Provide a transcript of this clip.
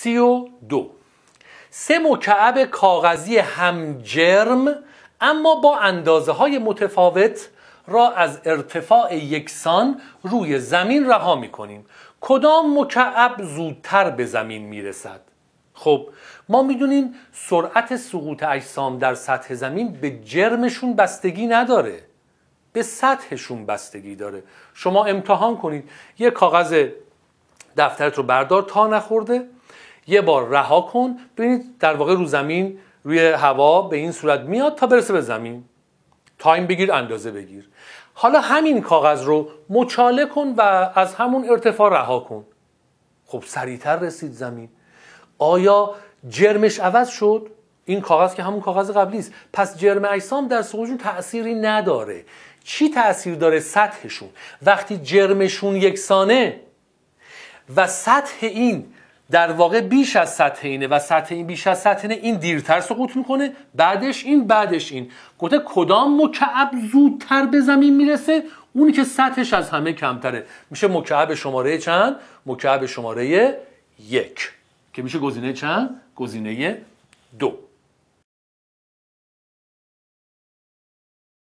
سی دو سه مکعب کاغذی جرم اما با اندازه های متفاوت را از ارتفاع یکسان روی زمین رها می کنیم کدام مکعب زودتر به زمین می رسد؟ خب ما میدونیم سرعت سقوط اجسام در سطح زمین به جرمشون بستگی نداره به سطحشون بستگی داره شما امتحان کنید یه کاغذ دفترت رو بردار تا نخورده یه بار رها کن ببینید در واقع رو زمین روی هوا به این صورت میاد تا برسه به زمین تایم بگیر اندازه بگیر حالا همین کاغذ رو مچاله کن و از همون ارتفاع رها کن خب سریعتر رسید زمین آیا جرمش عوض شد این کاغذ که همون کاغذ قبلی است پس جرم اجسام در سقوطشون تأثیری نداره چی تأثیر داره سطحشون وقتی جرمشون یکسانه و سطح این در واقع بیش از سطح اینه و سطح این بیش از سطح اینه این دیرتر سقوط میکنه بعدش این بعدش این گفته کدام مکعب زودتر به زمین میرسه اونی که سطحش از همه کمتره میشه مکعب شماره چند مکعب شماره یک که میشه گزینه چند گزینه دو